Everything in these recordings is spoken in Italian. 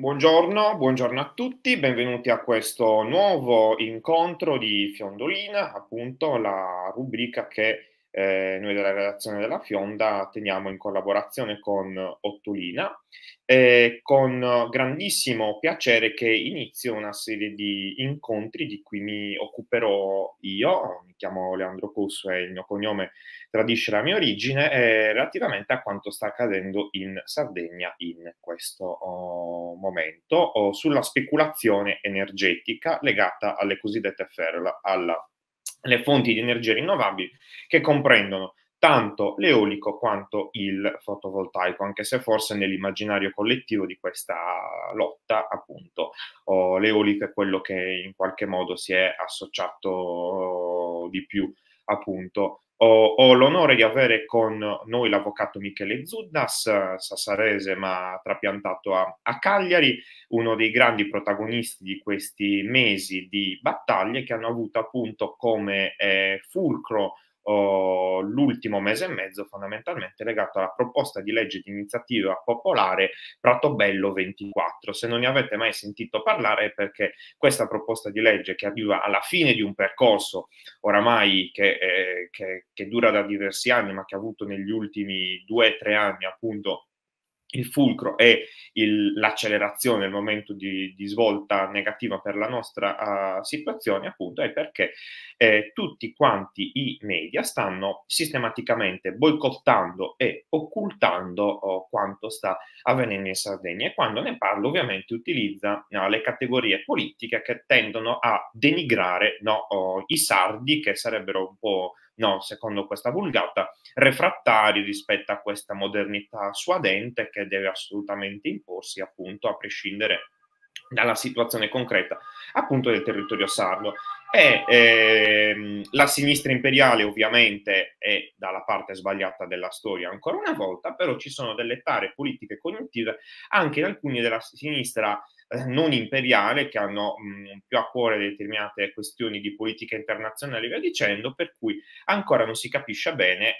Buongiorno, buongiorno, a tutti, benvenuti a questo nuovo incontro di Fiondolina, appunto la rubrica che eh, noi della redazione della Fionda teniamo in collaborazione con Ottolina, eh, con grandissimo piacere che inizio una serie di incontri di cui mi occuperò io, mi chiamo Leandro Cusso e il mio cognome tradisce la mia origine, eh, relativamente a quanto sta accadendo in Sardegna in questo oh, momento oh, sulla speculazione energetica legata alle cosiddette ferla, alla le fonti di energia rinnovabili che comprendono tanto l'eolico quanto il fotovoltaico, anche se forse nell'immaginario collettivo di questa lotta, appunto, oh, l'eolico è quello che in qualche modo si è associato di più appunto ho, ho, l'onore di avere con noi l'avvocato Michele Zuddas, sassarese ma trapiantato a, a, Cagliari, uno dei grandi protagonisti di questi mesi di battaglie che hanno avuto appunto come eh, fulcro oh, l'ultimo mese e mezzo fondamentalmente legato alla proposta di legge di iniziativa popolare Prato Bello 24. Se non ne avete mai sentito parlare è perché questa proposta di legge che arriva alla fine di un percorso oramai che, eh, che, che dura da diversi anni ma che ha avuto negli ultimi due o tre anni appunto il fulcro è il, l'accelerazione, il momento di, di, svolta negativa per la nostra uh, situazione, appunto, è perché eh, tutti quanti i media stanno sistematicamente boicottando e occultando oh, quanto sta avvenendo in Sardegna e quando ne parlo ovviamente utilizza no, le categorie politiche che tendono a denigrare no, oh, i sardi che sarebbero un po' no, secondo questa vulgata, refrattari rispetto a questa modernità suadente che deve assolutamente imporsi appunto a prescindere dalla situazione concreta appunto del territorio sardo. E ehm, la sinistra imperiale ovviamente è dalla parte sbagliata della storia ancora una volta, però ci sono delle tare politiche cognitive anche in alcuni della sinistra eh, non imperiale che hanno mh, mm, più a cuore determinate questioni di politica internazionale via dicendo, per cui ancora non si capisce bene eh,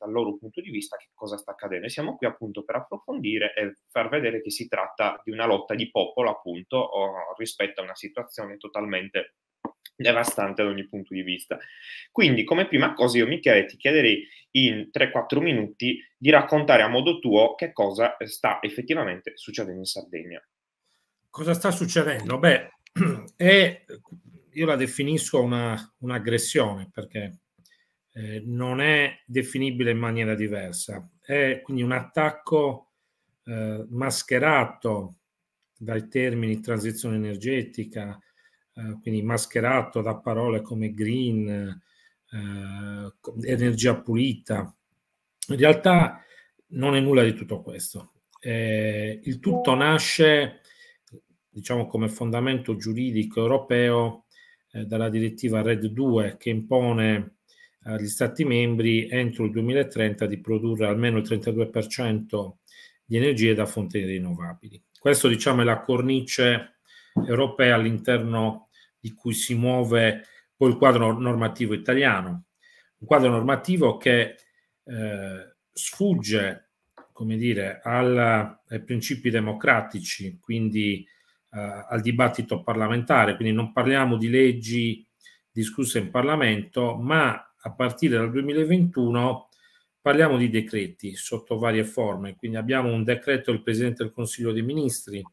dal loro punto di vista che cosa sta accadendo. E siamo qui appunto per approfondire e far vedere che si tratta di una lotta di popolo appunto o, rispetto a una situazione totalmente devastante da ogni punto di vista. Quindi, come prima cosa, io Michele ti chiederei in 3-4 minuti di raccontare a modo tuo che cosa sta effettivamente succedendo in Sardegna cosa sta succedendo? Beh, è, io la definisco una, un'aggressione perché eh, non è definibile in maniera diversa. È quindi un attacco eh, mascherato dai termini transizione energetica, eh, quindi mascherato da parole come green, eh, energia pulita. In realtà non è nulla di tutto questo. Eh, il tutto nasce diciamo come fondamento giuridico europeo eh, dalla direttiva RED 2 che impone eh, agli Stati membri entro il 2030 di produrre almeno il 32% di energie da fonti rinnovabili. Questo diciamo è la cornice europea all'interno di cui si muove poi il quadro normativo italiano, un quadro normativo che eh, sfugge come dire, al, ai principi democratici, quindi eh, al dibattito parlamentare, quindi non parliamo di leggi discusse in Parlamento, ma a partire dal 2021 parliamo di decreti sotto varie forme, quindi abbiamo un decreto del Presidente del Consiglio dei Ministri,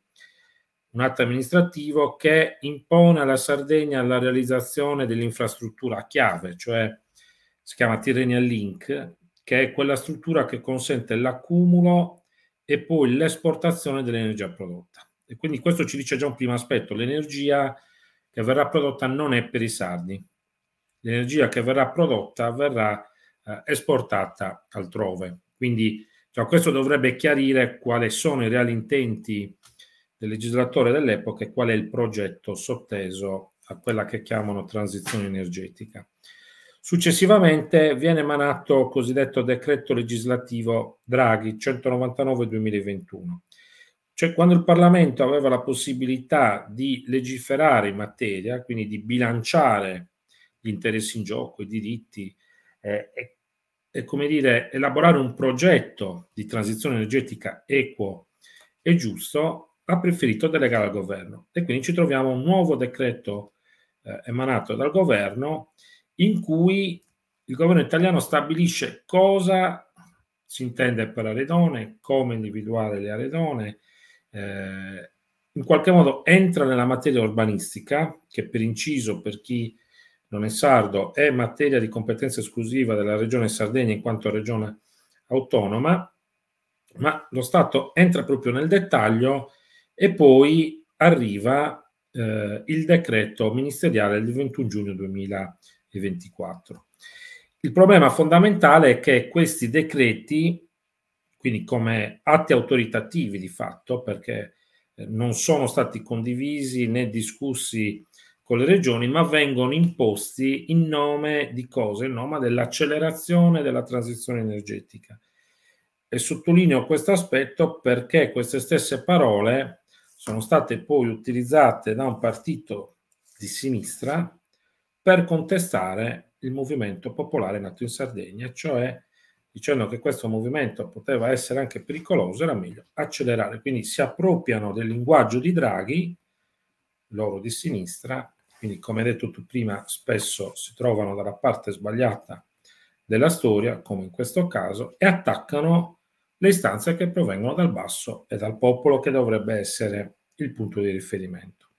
un atto amministrativo che impone alla Sardegna la realizzazione dell'infrastruttura chiave, cioè si chiama Tirrenia Link, che è quella struttura che consente l'accumulo e poi l'esportazione dell'energia prodotta. E quindi questo ci dice già un primo aspetto, l'energia che verrà prodotta non è per i sardi, l'energia che verrà prodotta verrà eh, esportata altrove. Quindi cioè, questo dovrebbe chiarire quali sono i reali intenti del legislatore dell'epoca e qual è il progetto sotteso a quella che chiamano transizione energetica. Successivamente viene emanato il cosiddetto decreto legislativo Draghi 199-2021 cioè quando il Parlamento aveva la possibilità di legiferare in materia, quindi di bilanciare gli interessi in gioco, i diritti, eh, e, e come dire, elaborare un progetto di transizione energetica equo e giusto, ha preferito delegare al governo. E quindi ci troviamo un nuovo decreto eh, emanato dal governo in cui il governo italiano stabilisce cosa si intende per aredone, come individuare le aredone, eh, in qualche modo entra nella materia urbanistica, che per inciso, per chi non è sardo, è materia di competenza esclusiva della regione Sardegna in quanto regione autonoma, ma lo Stato entra proprio nel dettaglio e poi arriva eh, il decreto ministeriale del 21 giugno 2024. Il problema fondamentale è che questi decreti quindi come atti autoritativi di fatto, perché eh, non sono stati condivisi né discussi con le regioni, ma vengono imposti in nome di cosa? In nome dell'accelerazione della transizione energetica. E sottolineo questo aspetto perché queste stesse parole sono state poi utilizzate da un partito di sinistra per contestare il movimento popolare nato in Sardegna, cioè dicendo che questo movimento poteva essere anche pericoloso, era meglio accelerare. Quindi si appropriano del linguaggio di Draghi, loro di sinistra, quindi come detto tu prima, spesso si trovano dalla parte sbagliata della storia, come in questo caso, e attaccano le istanze che provengono dal basso e dal popolo che dovrebbe essere il punto di riferimento.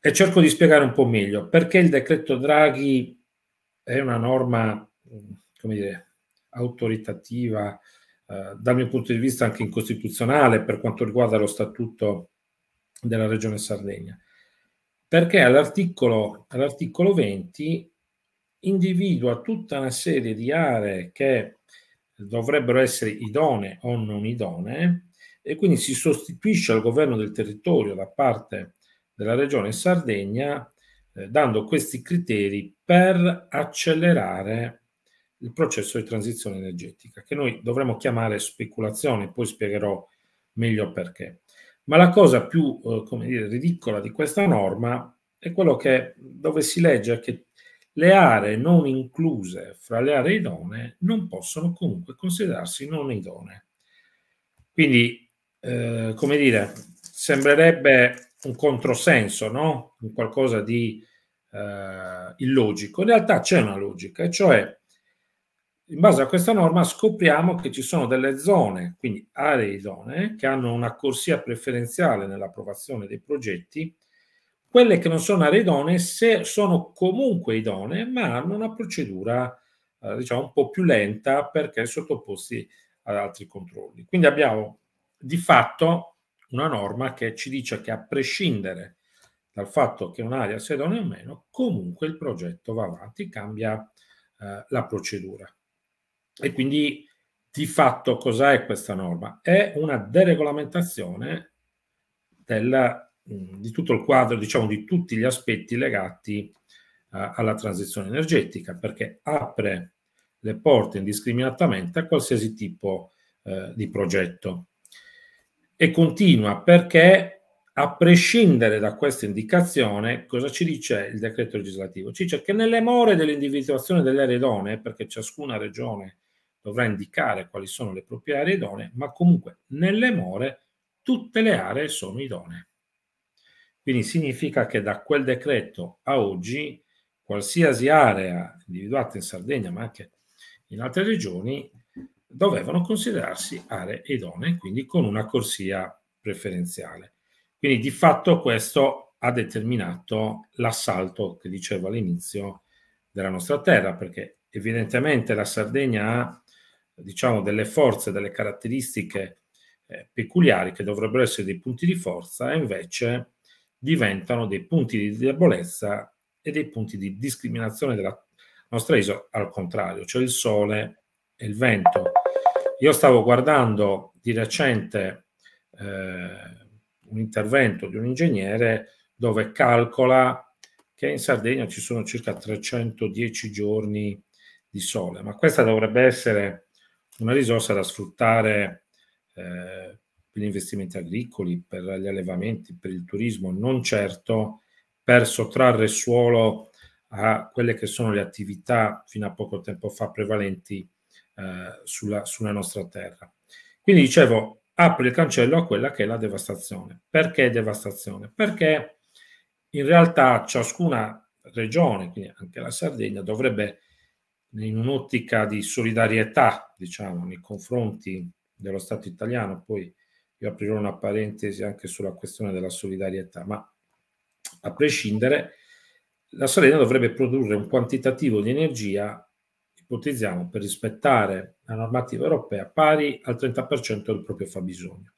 E cerco di spiegare un po' meglio perché il decreto Draghi è una norma, come dire, autoritativa, eh, dal mio punto di vista anche incostituzionale per quanto riguarda lo statuto della Regione Sardegna, perché all'articolo, all'articolo 20 individua tutta una serie di aree che dovrebbero essere idonee o non idonee e quindi si sostituisce al governo del territorio da parte della Regione Sardegna eh, dando questi criteri per accelerare il processo di transizione energetica, che noi dovremmo chiamare speculazione, poi spiegherò meglio perché. Ma la cosa più eh, come dire, ridicola di questa norma è quello che, dove si legge che le aree non incluse fra le aree idonee non possono comunque considerarsi non idonee. Quindi, eh, come dire, sembrerebbe un controsenso, no? Un qualcosa di eh, illogico. In realtà c'è una logica, e cioè in base a questa norma scopriamo che ci sono delle zone, quindi aree idonee, che hanno una corsia preferenziale nell'approvazione dei progetti, quelle che non sono aree idonee se sono comunque idonee, ma hanno una procedura eh, diciamo un po' più lenta perché sottoposti ad altri controlli. Quindi abbiamo di fatto una norma che ci dice che a prescindere dal fatto che un'area sia idonea o meno, comunque il progetto va avanti, cambia eh, la procedura. E quindi di fatto cos'è questa norma? È una deregolamentazione del, mm, di tutto il quadro, diciamo di tutti gli aspetti legati uh, alla transizione energetica, perché apre le porte indiscriminatamente a qualsiasi tipo uh, di progetto. E continua perché a prescindere da questa indicazione, cosa ci dice il decreto legislativo? Ci dice che nelle more dell'individuazione delle aree idonee, perché ciascuna regione dovrà indicare quali sono le proprie aree idonee, ma comunque nelle more tutte le aree sono idonee. Quindi significa che da quel decreto a oggi qualsiasi area individuata in Sardegna, ma anche in altre regioni, dovevano considerarsi aree idonee, quindi con una corsia preferenziale. Quindi di fatto questo ha determinato l'assalto che dicevo all'inizio della nostra terra, perché evidentemente la Sardegna ha diciamo, delle forze, delle caratteristiche eh, peculiari che dovrebbero essere dei punti di forza e invece diventano dei punti di debolezza e dei punti di discriminazione della nostra isola al contrario, cioè il sole e il vento. Io stavo guardando di recente eh, un intervento di un ingegnere dove calcola che in Sardegna ci sono circa 310 giorni di sole, ma questa dovrebbe essere una risorsa da sfruttare eh, per gli investimenti agricoli, per gli allevamenti, per il turismo, non certo per sottrarre suolo a quelle che sono le attività fino a poco tempo fa prevalenti eh, sulla, sulla nostra terra. Quindi dicevo, apre il cancello a quella che è la devastazione. Perché devastazione? Perché in realtà ciascuna regione, quindi anche la Sardegna, dovrebbe in un'ottica di solidarietà, diciamo, nei confronti dello Stato italiano, poi io aprirò una parentesi anche sulla questione della solidarietà, ma a prescindere, la Sardegna dovrebbe produrre un quantitativo di energia, ipotizziamo, per rispettare la normativa europea pari al 30% del proprio fabbisogno.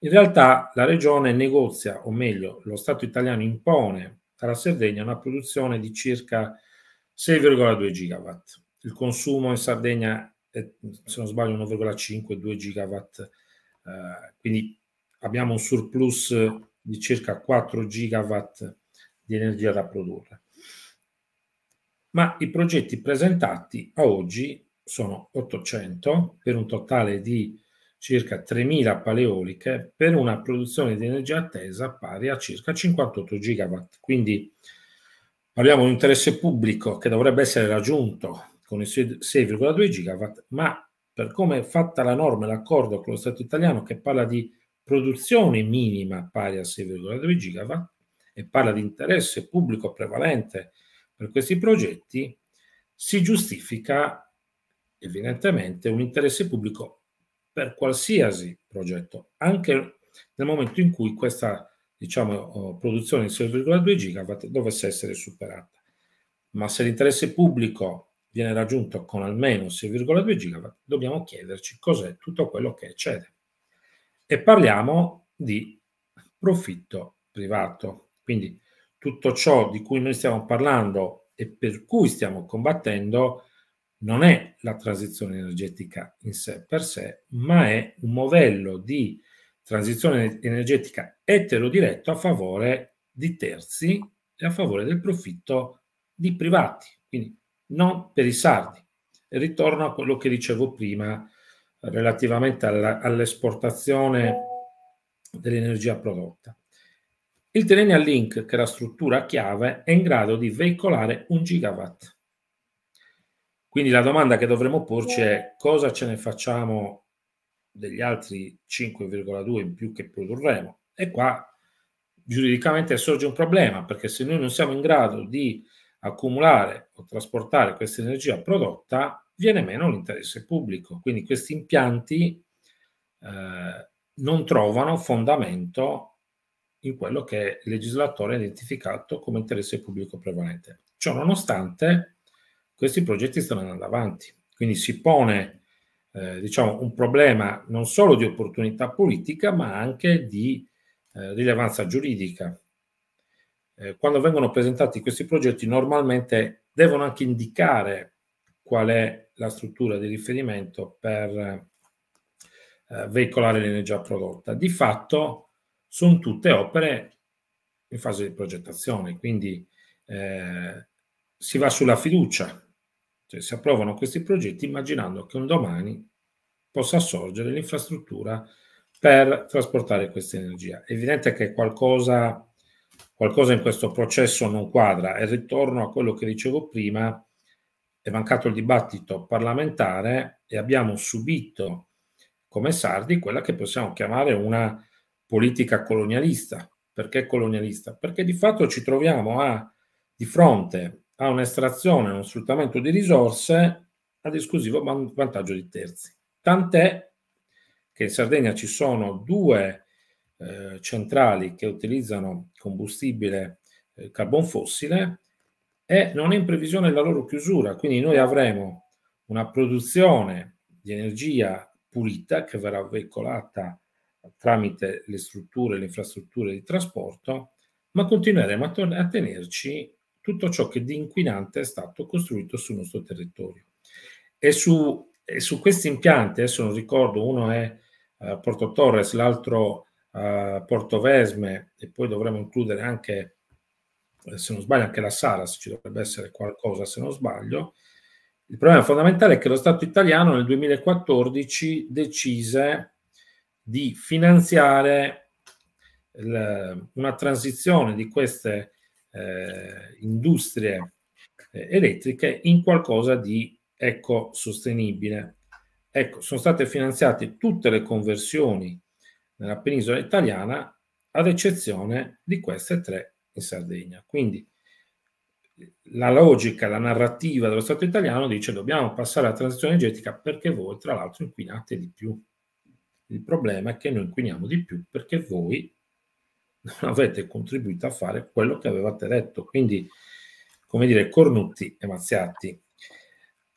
In realtà la regione negozia, o meglio, lo Stato italiano impone alla Sardegna una produzione di circa 6,2 gigawatt il consumo in Sardegna è, se non sbaglio, 1,5-2 gigawatt, eh, quindi abbiamo un surplus di circa 4 gigawatt di energia da produrre. Ma i progetti presentati a oggi sono 800 per un totale di circa 3.000 paleoliche per una produzione di energia attesa pari a circa 58 gigawatt. Quindi parliamo di un interesse pubblico che dovrebbe essere raggiunto con i 6,2 gigawatt, ma per come è fatta la norma e l'accordo con lo Stato italiano che parla di produzione minima pari a 6,2 gigawatt e parla di interesse pubblico prevalente per questi progetti, si giustifica evidentemente un interesse pubblico per qualsiasi progetto, anche nel momento in cui questa diciamo, eh, produzione di 6,2 gigawatt dovesse essere superata. Ma se l'interesse pubblico viene raggiunto con almeno 6,2 gigawatt, dobbiamo chiederci cos'è tutto quello che eccede. E parliamo di profitto privato. Quindi tutto ciò di cui noi stiamo parlando e per cui stiamo combattendo non è la transizione energetica in sé per sé, ma è un modello di transizione energetica etero-diretto a favore di terzi e a favore del profitto di privati. Quindi non per i sardi. E ritorno a quello che dicevo prima relativamente alla, all'esportazione dell'energia prodotta. Il Terenial Link, che è la struttura chiave, è in grado di veicolare un gigawatt. Quindi la domanda che dovremmo porci è cosa ce ne facciamo degli altri 5,2 in più che produrremo? E qua giuridicamente sorge un problema, perché se noi non siamo in grado di accumulare o trasportare questa energia prodotta, viene meno l'interesse pubblico. Quindi questi impianti eh, non trovano fondamento in quello che il legislatore ha identificato come interesse pubblico prevalente. Ciò nonostante, questi progetti stanno andando avanti, quindi si pone eh, diciamo, un problema non solo di opportunità politica, ma anche di eh, rilevanza giuridica eh, quando vengono presentati questi progetti normalmente devono anche indicare qual è la struttura di riferimento per eh, veicolare l'energia prodotta. Di fatto sono tutte opere in fase di progettazione, quindi eh, si va sulla fiducia, cioè si approvano questi progetti immaginando che un domani possa sorgere l'infrastruttura per trasportare questa energia. È evidente che qualcosa qualcosa in questo processo non quadra e ritorno a quello che dicevo prima, è mancato il dibattito parlamentare e abbiamo subito come sardi quella che possiamo chiamare una politica colonialista. Perché colonialista? Perché di fatto ci troviamo a, di fronte a un'estrazione, a un sfruttamento di risorse ad esclusivo vantaggio di terzi. Tant'è che in Sardegna ci sono due eh, centrali che utilizzano combustibile eh, carbon fossile e non è in previsione la loro chiusura, quindi noi avremo una produzione di energia pulita che verrà veicolata tramite le strutture, le infrastrutture di trasporto, ma continueremo a, to- a tenerci tutto ciò che di inquinante è stato costruito sul nostro territorio. E su, e su questi impianti, adesso non ricordo, uno è eh, Porto Torres, l'altro è eh, Porto Vesme e poi dovremmo includere anche, eh, se non sbaglio, anche la Saras, ci dovrebbe essere qualcosa se non sbaglio. Il problema fondamentale è che lo Stato italiano nel 2014 decise di finanziare il, una transizione di queste eh, industrie eh, elettriche in qualcosa di ecosostenibile. Ecco, sono state finanziate tutte le conversioni nella penisola italiana, ad eccezione di queste tre in Sardegna. Quindi la logica, la narrativa dello Stato italiano dice dobbiamo passare alla transizione energetica perché voi tra l'altro inquinate di più. Il problema è che noi inquiniamo di più perché voi non avete contribuito a fare quello che avevate detto. Quindi, come dire, cornuti e mazziati.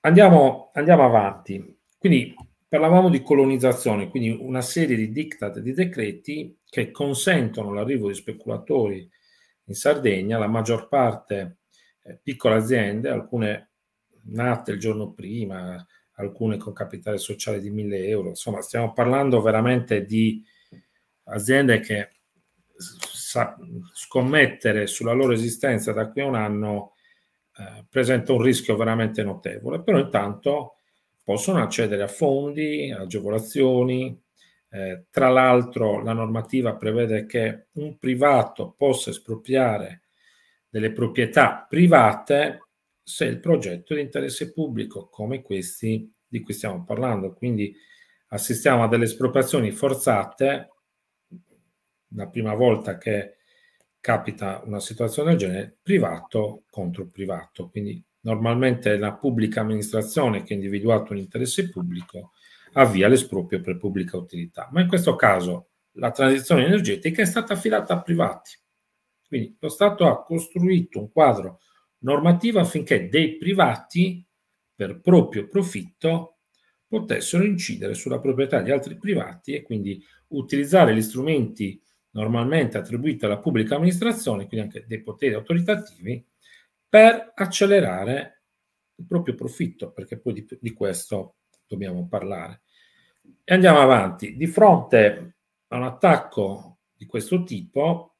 Andiamo, andiamo avanti. Quindi Parlavamo di colonizzazione, quindi una serie di diktat e di decreti che consentono l'arrivo di speculatori in Sardegna, la maggior parte eh, piccole aziende, alcune nate il giorno prima, alcune con capitale sociale di 1000 euro, insomma stiamo parlando veramente di aziende che sa, scommettere sulla loro esistenza da qui a un anno eh, presenta un rischio veramente notevole, però intanto possono accedere a fondi, agevolazioni. Eh, tra l'altro la normativa prevede che un privato possa espropriare delle proprietà private se il progetto è di interesse pubblico, come questi di cui stiamo parlando. Quindi assistiamo a delle espropriazioni forzate, la prima volta che capita una situazione del genere, privato contro privato. Quindi Normalmente la pubblica amministrazione che ha individuato un interesse pubblico avvia l'esproprio per pubblica utilità. Ma in questo caso la transizione energetica è stata affidata a privati. Quindi lo Stato ha costruito un quadro normativo affinché dei privati, per proprio profitto, potessero incidere sulla proprietà di altri privati e quindi utilizzare gli strumenti normalmente attribuiti alla pubblica amministrazione, quindi anche dei poteri autoritativi, per accelerare il proprio profitto, perché poi di, di questo dobbiamo parlare. E andiamo avanti. Di fronte a un attacco di questo tipo,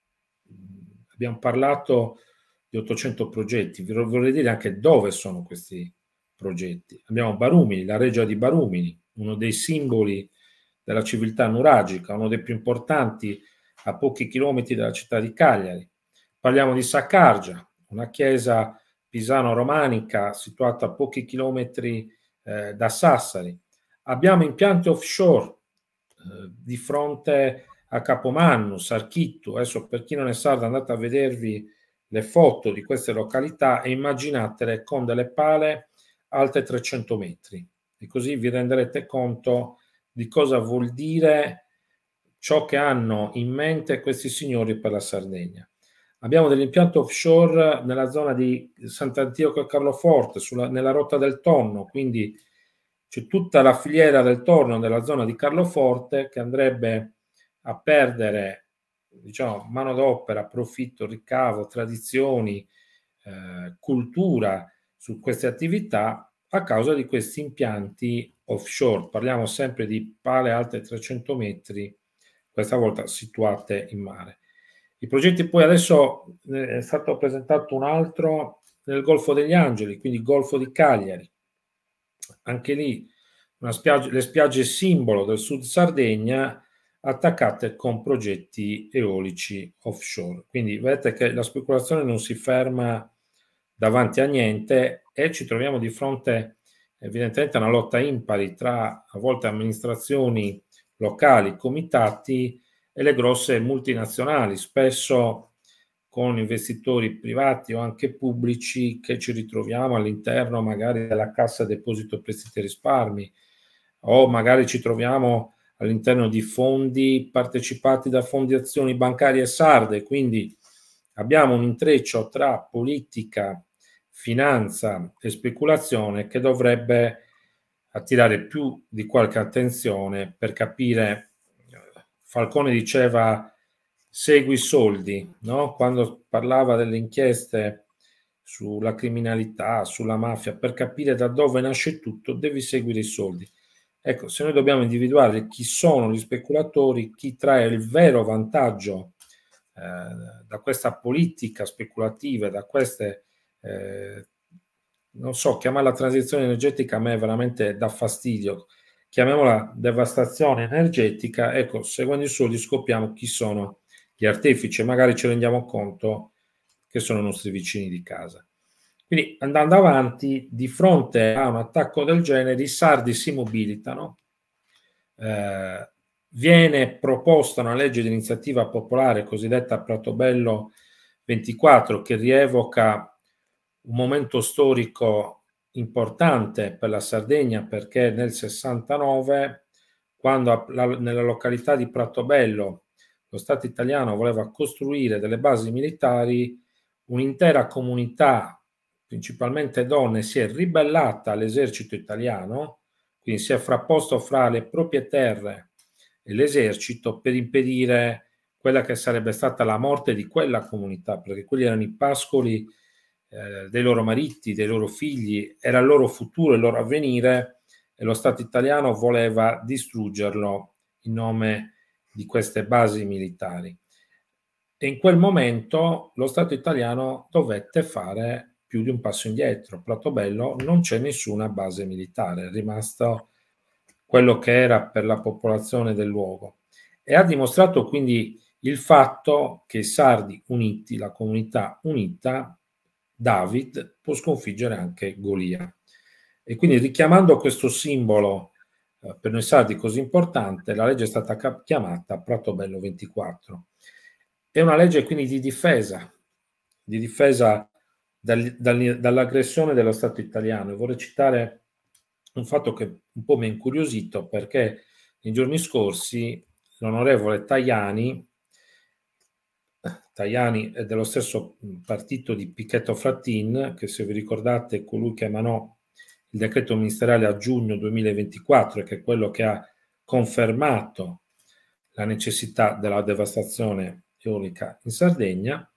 abbiamo parlato di 800 progetti, vi vorrei dire anche dove sono questi progetti. Abbiamo Barumini, la regia di Barumini, uno dei simboli della civiltà nuragica, uno dei più importanti a pochi chilometri dalla città di Cagliari. Parliamo di Saccargia, una chiesa pisano-romanica situata a pochi chilometri eh, da Sassari. Abbiamo impianti offshore eh, di fronte a Capomannu, Sarchitto. Adesso per chi non è sardo andate a vedervi le foto di queste località e immaginatele con delle pale alte 300 metri e così vi renderete conto di cosa vuol dire ciò che hanno in mente questi signori per la Sardegna. Abbiamo dell'impianto offshore nella zona di Sant'Antioco e Carloforte, sulla, nella rotta del tonno, quindi c'è tutta la filiera del tonno nella zona di Carloforte che andrebbe a perdere diciamo, mano d'opera, profitto, ricavo, tradizioni, eh, cultura su queste attività a causa di questi impianti offshore. Parliamo sempre di pale alte 300 metri, questa volta situate in mare. I progetti poi adesso eh, è stato presentato un altro nel Golfo degli Angeli, quindi Golfo di Cagliari. Anche lì spiaggia, le spiagge simbolo del sud Sardegna attaccate con progetti eolici offshore. Quindi vedete che la speculazione non si ferma davanti a niente e ci troviamo di fronte evidentemente a una lotta impari tra a volte amministrazioni locali, comitati, e le grosse multinazionali, spesso con investitori privati o anche pubblici che ci ritroviamo all'interno magari della cassa deposito prestiti e risparmi o magari ci troviamo all'interno di fondi partecipati da fondi azioni bancarie sarde, quindi abbiamo un intreccio tra politica, finanza e speculazione che dovrebbe attirare più di qualche attenzione per capire Falcone diceva segui i soldi, no? quando parlava delle inchieste sulla criminalità, sulla mafia, per capire da dove nasce tutto devi seguire i soldi. Ecco, se noi dobbiamo individuare chi sono gli speculatori, chi trae il vero vantaggio eh, da questa politica speculativa, da queste, eh, non so, chiamarla transizione energetica a me veramente dà fastidio, chiamiamola devastazione energetica, ecco, seguendo i soldi scopriamo chi sono gli artefici e magari ci rendiamo conto che sono i nostri vicini di casa. Quindi andando avanti, di fronte a un attacco del genere, i sardi si mobilitano, eh, viene proposta una legge di iniziativa popolare cosiddetta Pratobello 24 che rievoca un momento storico importante per la Sardegna perché nel 69, quando nella località di Pratobello lo Stato italiano voleva costruire delle basi militari, un'intera comunità, principalmente donne, si è ribellata all'esercito italiano, quindi si è frapposto fra le proprie terre e l'esercito per impedire quella che sarebbe stata la morte di quella comunità, perché quelli erano i pascoli eh, dei loro mariti, dei loro figli, era il loro futuro, il loro avvenire e lo Stato italiano voleva distruggerlo in nome di queste basi militari. E in quel momento lo Stato italiano dovette fare più di un passo indietro. Platobello non c'è nessuna base militare, è rimasto quello che era per la popolazione del luogo. E ha dimostrato quindi il fatto che i sardi uniti, la comunità unita, David può sconfiggere anche Golia. E quindi richiamando questo simbolo eh, per noi sardi così importante, la legge è stata cap- chiamata Pratobello 24. È una legge quindi di difesa, di difesa dal, dal, dall'aggressione dello Stato italiano. E vorrei citare un fatto che un po' mi ha incuriosito perché nei giorni scorsi l'onorevole Tajani Tajani è dello stesso partito di Pichetto Frattin, che se vi ricordate è colui che emanò il decreto ministeriale a giugno 2024, e che è quello che ha confermato la necessità della devastazione eolica in Sardegna.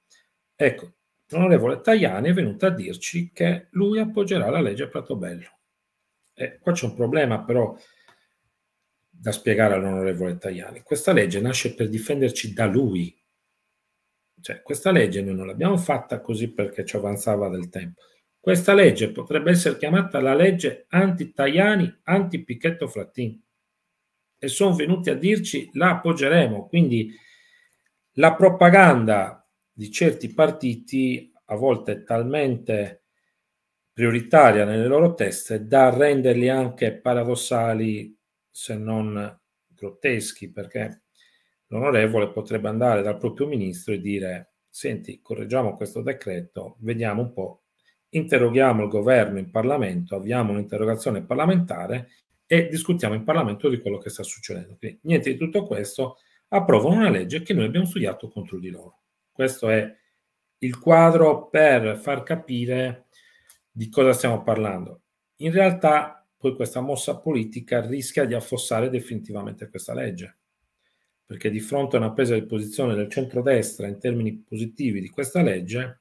Ecco, l'onorevole Tajani è venuto a dirci che lui appoggerà la legge Pratobello. E qua c'è un problema però da spiegare all'onorevole Tajani. Questa legge nasce per difenderci da lui, cioè, questa legge noi non l'abbiamo fatta così perché ci avanzava del tempo. Questa legge potrebbe essere chiamata la legge anti-Tajani, anti-Picchetto Frattin. E sono venuti a dirci la appoggeremo. Quindi la propaganda di certi partiti a volte è talmente prioritaria nelle loro teste da renderli anche paradossali se non grotteschi, perché l'onorevole potrebbe andare dal proprio ministro e dire senti, correggiamo questo decreto, vediamo un po', interroghiamo il governo in Parlamento, avviamo un'interrogazione parlamentare e discutiamo in Parlamento di quello che sta succedendo. Quindi niente di tutto questo, approvano una legge che noi abbiamo studiato contro di loro. Questo è il quadro per far capire di cosa stiamo parlando. In realtà poi questa mossa politica rischia di affossare definitivamente questa legge perché di fronte a una presa di posizione del centrodestra in termini positivi di questa legge,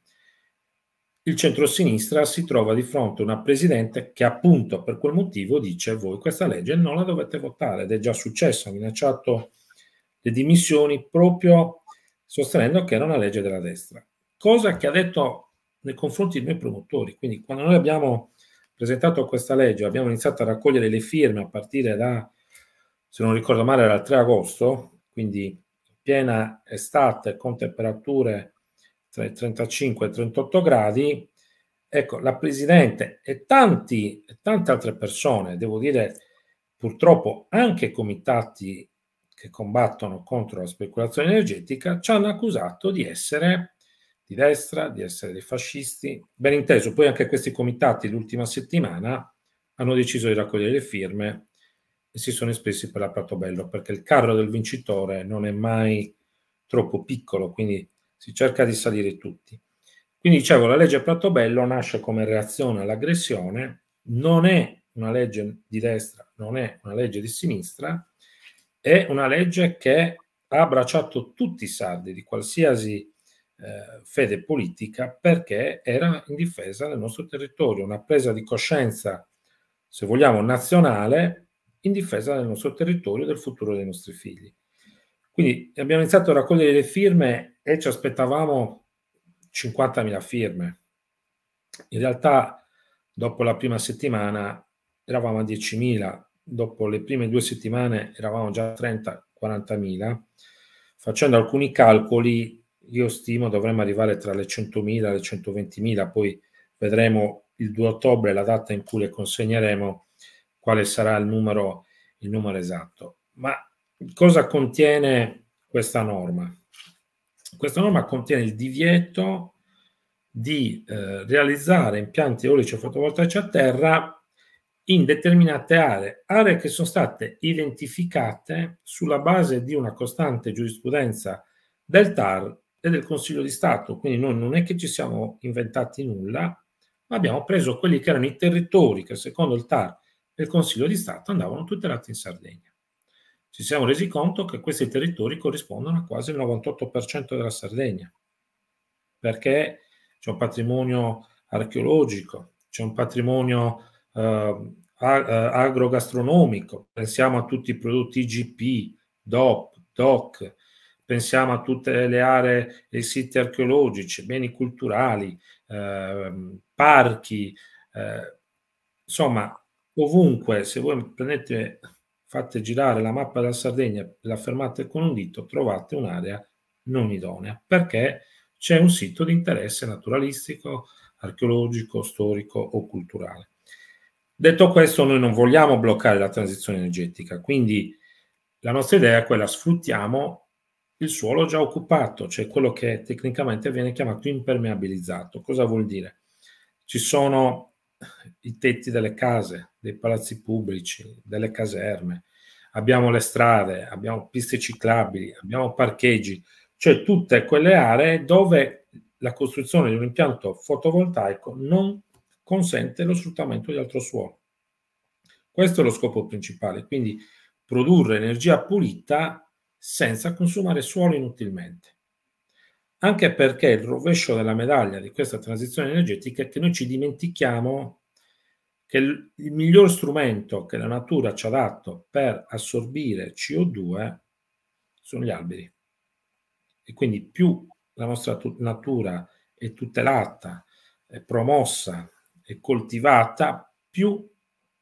il centrosinistra si trova di fronte a una presidente che appunto per quel motivo dice voi questa legge non la dovete votare ed è già successo, ha minacciato le dimissioni proprio sostenendo che era una legge della destra, cosa che ha detto nei confronti dei miei promotori. Quindi quando noi abbiamo presentato questa legge, abbiamo iniziato a raccogliere le firme a partire da, se non ricordo male, era il 3 agosto, quindi piena estate con temperature tra i 35 e i 38 gradi, ecco, la Presidente e, tanti, e tante altre persone, devo dire purtroppo anche comitati che combattono contro la speculazione energetica, ci hanno accusato di essere di destra, di essere dei fascisti. Ben inteso, poi anche questi comitati l'ultima settimana hanno deciso di raccogliere le firme si sono espressi per la l'appratobello perché il carro del vincitore non è mai troppo piccolo, quindi si cerca di salire tutti. Quindi dicevo, la legge Pratobello nasce come reazione all'aggressione, non è una legge di destra, non è una legge di sinistra, è una legge che ha abbracciato tutti i sardi di qualsiasi eh, fede politica perché era in difesa del nostro territorio, una presa di coscienza, se vogliamo, nazionale in difesa del nostro territorio e del futuro dei nostri figli. Quindi abbiamo iniziato a raccogliere le firme e ci aspettavamo 50.000 firme. In realtà, dopo la prima settimana eravamo a 10.000, dopo le prime due settimane eravamo già a 30-40.000. Facendo alcuni calcoli, io stimo dovremmo arrivare tra le 100.000 e le 120.000, poi vedremo il 2 ottobre la data in cui le consegneremo quale sarà il numero, il numero esatto. Ma cosa contiene questa norma? Questa norma contiene il divieto di eh, realizzare impianti eolici o fotovoltaici a terra in determinate aree, aree che sono state identificate sulla base di una costante giurisprudenza del TAR e del Consiglio di Stato. Quindi noi non è che ci siamo inventati nulla, ma abbiamo preso quelli che erano i territori che secondo il TAR del Consiglio di Stato andavano tutelati in Sardegna. Ci siamo resi conto che questi territori corrispondono a quasi il 98% della Sardegna, perché c'è un patrimonio archeologico, c'è un patrimonio ehm, eh, agrogastronomico, pensiamo a tutti i prodotti IGP, DOP, DOC, pensiamo a tutte le aree e siti archeologici, beni culturali, eh, parchi, eh, insomma ovunque, se voi prendete, fate girare la mappa della Sardegna e la fermate con un dito, trovate un'area non idonea, perché c'è un sito di interesse naturalistico, archeologico, storico o culturale. Detto questo, noi non vogliamo bloccare la transizione energetica, quindi la nostra idea è quella sfruttiamo il suolo già occupato, cioè quello che tecnicamente viene chiamato impermeabilizzato. Cosa vuol dire? Ci sono i tetti delle case, dei palazzi pubblici, delle caserme, abbiamo le strade, abbiamo piste ciclabili, abbiamo parcheggi, cioè tutte quelle aree dove la costruzione di un impianto fotovoltaico non consente lo sfruttamento di altro suolo. Questo è lo scopo principale, quindi produrre energia pulita senza consumare suolo inutilmente anche perché il rovescio della medaglia di questa transizione energetica è che noi ci dimentichiamo che il, miglior strumento che la natura ci ha dato per assorbire CO2 sono gli alberi. E quindi più la nostra tu- natura è tutelata, è promossa e coltivata, più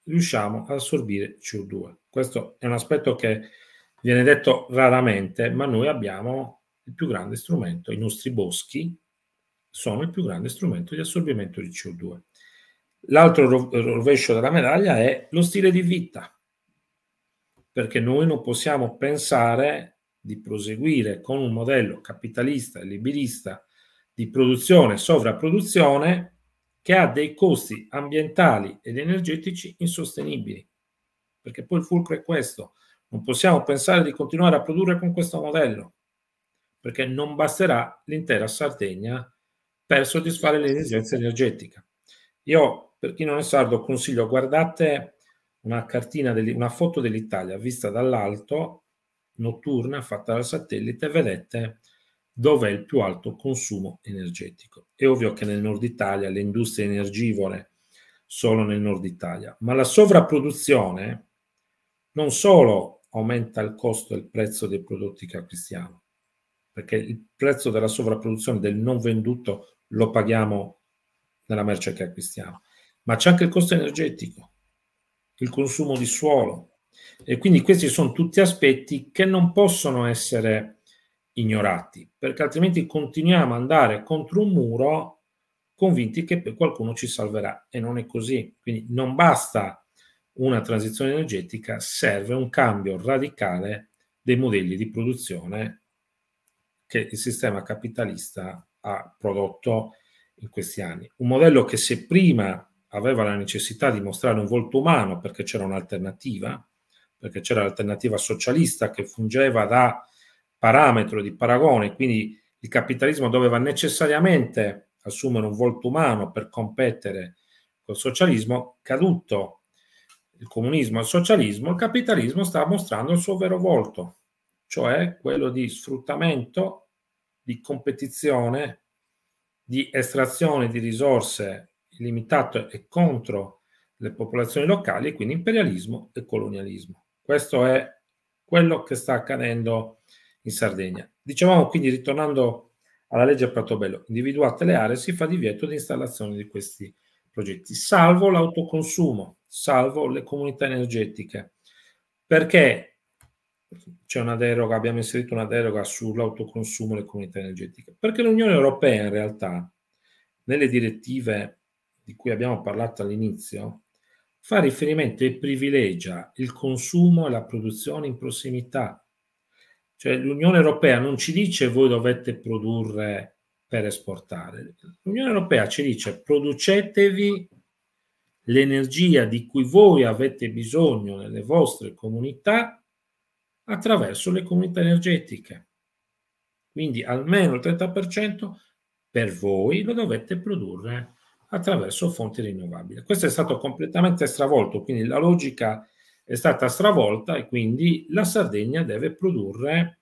riusciamo ad assorbire CO2. Questo è un aspetto che viene detto raramente, ma noi abbiamo il più grande strumento, i nostri boschi sono il più grande strumento di assorbimento di CO2. L'altro rovescio della medaglia è lo stile di vita, perché noi non possiamo pensare di proseguire con un modello capitalista e liberista di produzione e sovrapproduzione che ha dei costi ambientali ed energetici insostenibili. Perché poi il fulcro è questo, non possiamo pensare di continuare a produrre con questo modello, perché non basterà l'intera Sardegna per soddisfare l'esigenza energetica. Io, per chi non è sardo, consiglio, guardate una cartina, una foto dell'Italia vista dall'alto, notturna, fatta dal satellite, vedete dove è il più alto consumo energetico. È ovvio che nel nord Italia le industrie energivore solo nel nord Italia, ma la sovrapproduzione non solo aumenta il costo e il prezzo dei prodotti che acquistiamo, perché il prezzo della sovrapproduzione, del non venduto, lo paghiamo nella merce che acquistiamo, ma c'è anche il costo energetico, il consumo di suolo. E quindi questi sono tutti aspetti che non possono essere ignorati, perché altrimenti continuiamo ad andare contro un muro convinti che poi qualcuno ci salverà e non è così. Quindi non basta una transizione energetica, serve un cambio radicale dei modelli di produzione che il sistema capitalista ha prodotto in questi anni. Un modello che se prima aveva la necessità di mostrare un volto umano perché c'era un'alternativa, perché c'era l'alternativa socialista che fungeva da parametro di paragone, quindi il capitalismo doveva necessariamente assumere un volto umano per competere col socialismo, caduto il comunismo al socialismo, il capitalismo sta mostrando il suo vero volto, cioè quello di sfruttamento, di competizione, di estrazione di risorse limitate e contro le popolazioni locali, quindi imperialismo e colonialismo. Questo è quello che sta accadendo in Sardegna. Dicevamo quindi, ritornando alla legge Pratobello, individuate le aree si fa divieto di installazione di questi progetti, salvo l'autoconsumo, salvo le comunità energetiche, perché c'è una deroga, abbiamo inserito una deroga sull'autoconsumo e le comunità energetiche, perché l'Unione Europea in realtà nelle direttive di cui abbiamo parlato all'inizio fa riferimento e privilegia il consumo e la produzione in prossimità. Cioè l'Unione Europea non ci dice voi dovete produrre per esportare. L'Unione Europea ci dice producetevi l'energia di cui voi avete bisogno nelle vostre comunità attraverso le comunità energetiche. Quindi almeno il 30% per voi lo dovete produrre attraverso fonti rinnovabili. Questo è stato completamente stravolto, quindi la logica è stata stravolta e quindi la Sardegna deve produrre,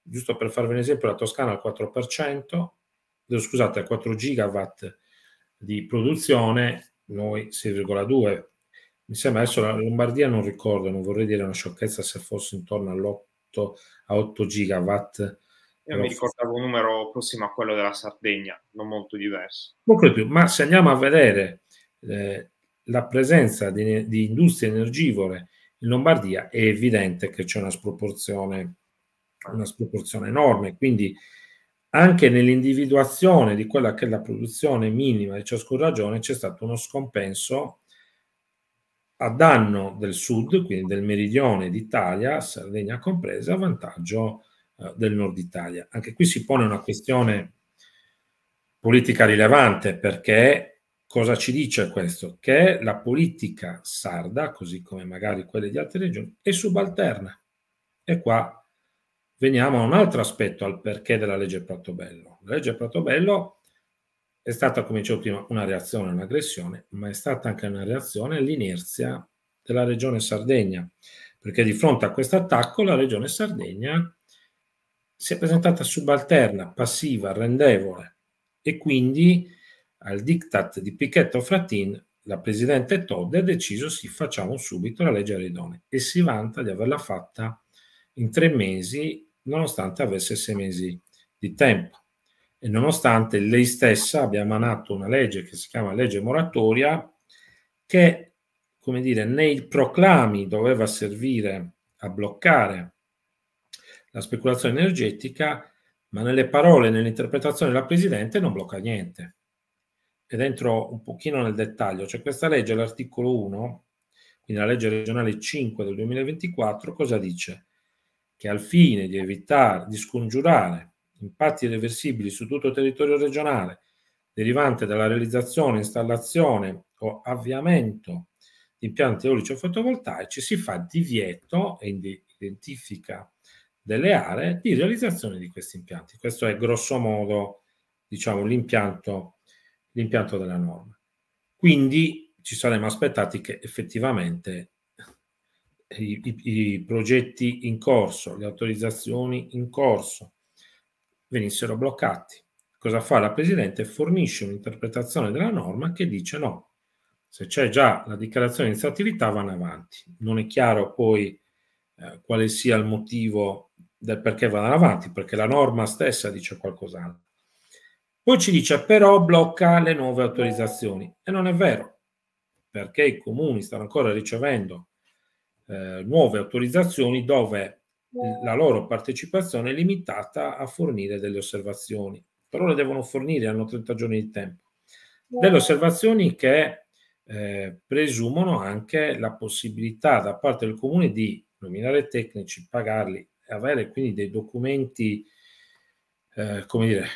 giusto per farvi un esempio, la Toscana al 4%, eh, scusate, 4 gigawatt di produzione, noi 6,2 mi sembra adesso la Lombardia non ricordo, non vorrei dire una sciocchezza se fosse intorno all'8 a 8 gigawatt. Io mi ricordavo un numero prossimo a quello della Sardegna, non molto diverso. Molto più, ma se andiamo a vedere eh, la presenza di, di, industrie energivore in Lombardia, è evidente che c'è una sproporzione, una sproporzione enorme. Quindi anche nell'individuazione di quella che è la produzione minima di ciascuna regione c'è stato uno scompenso a danno del sud, quindi del meridione d'Italia, Sardegna compresa, a vantaggio eh, del nord Italia. Anche qui si pone una questione politica rilevante perché cosa ci dice questo? Che la politica sarda, così come magari quelle di altre regioni, è subalterna. E qua veniamo a un altro aspetto, al perché della legge Pratobello. La legge Pratobello è stata, come dicevo prima, una reazione, un'aggressione, ma è stata anche una reazione all'inerzia della regione Sardegna, perché di fronte a questo attacco la regione Sardegna si è presentata subalterna, passiva, rendevole e quindi al diktat di Pichetto Fratin la presidente Todd ha deciso sì facciamo subito la legge Aridone e si vanta di averla fatta in tre mesi nonostante avesse sei mesi di tempo e nonostante lei stessa abbia emanato una legge che si chiama legge moratoria che, come dire, nei proclami doveva servire a bloccare la speculazione energetica, ma nelle parole, nell'interpretazione della Presidente non blocca niente. Ed entro un pochino nel dettaglio, cioè questa legge, l'articolo 1, quindi la legge regionale 5 del 2024, cosa dice? Che al fine di evitare, di scongiurare impatti irreversibili su tutto il territorio regionale derivante dalla realizzazione, installazione o avviamento di impianti eolici o fotovoltaici, si fa divieto e identifica delle aree di realizzazione di questi impianti. Questo è grosso modo diciamo, l'impianto, l'impianto della norma. Quindi ci saremmo aspettati che effettivamente i, i, i progetti in corso, le autorizzazioni in corso, venissero bloccati. Cosa fa la Presidente? Fornisce un'interpretazione della norma che dice no. Se c'è già la dichiarazione di iniziatività vanno avanti. Non è chiaro poi eh, quale sia il motivo del perché vanno avanti, perché la norma stessa dice qualcos'altro. Poi ci dice però blocca le nuove autorizzazioni. E non è vero, perché i comuni stanno ancora ricevendo eh, nuove autorizzazioni dove eh, la loro partecipazione è limitata a fornire delle osservazioni. Però le devono fornire, hanno 30 giorni di tempo. Delle osservazioni che eh, presumono anche la possibilità da parte del comune di nominare tecnici, pagarli, e avere quindi dei documenti, eh, come dire,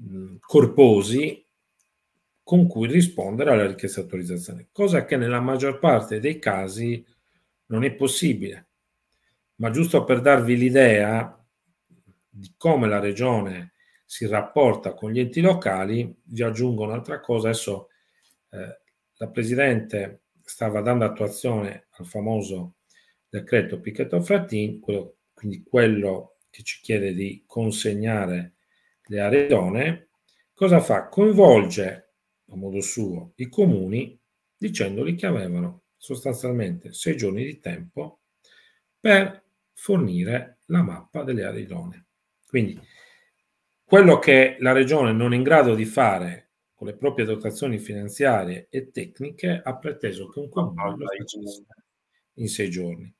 mm, corposi con cui rispondere alla richiesta di autorizzazione, cosa che nella maggior parte dei casi non è possibile ma giusto per darvi l'idea di come la regione si rapporta con gli enti locali, vi aggiungo un'altra cosa. Adesso eh, la Presidente stava dando attuazione al famoso decreto Picchetto-Fratin, quello, quindi quello che ci chiede di consegnare le aree idonee. Cosa fa? Coinvolge, a modo suo, i comuni dicendogli che avevano sostanzialmente sei giorni di tempo per fornire la mappa delle aree idonee. Quindi quello che la regione non è in grado di fare con le proprie dotazioni finanziarie e tecniche ha preteso che un comune lo facesse in sei giorni.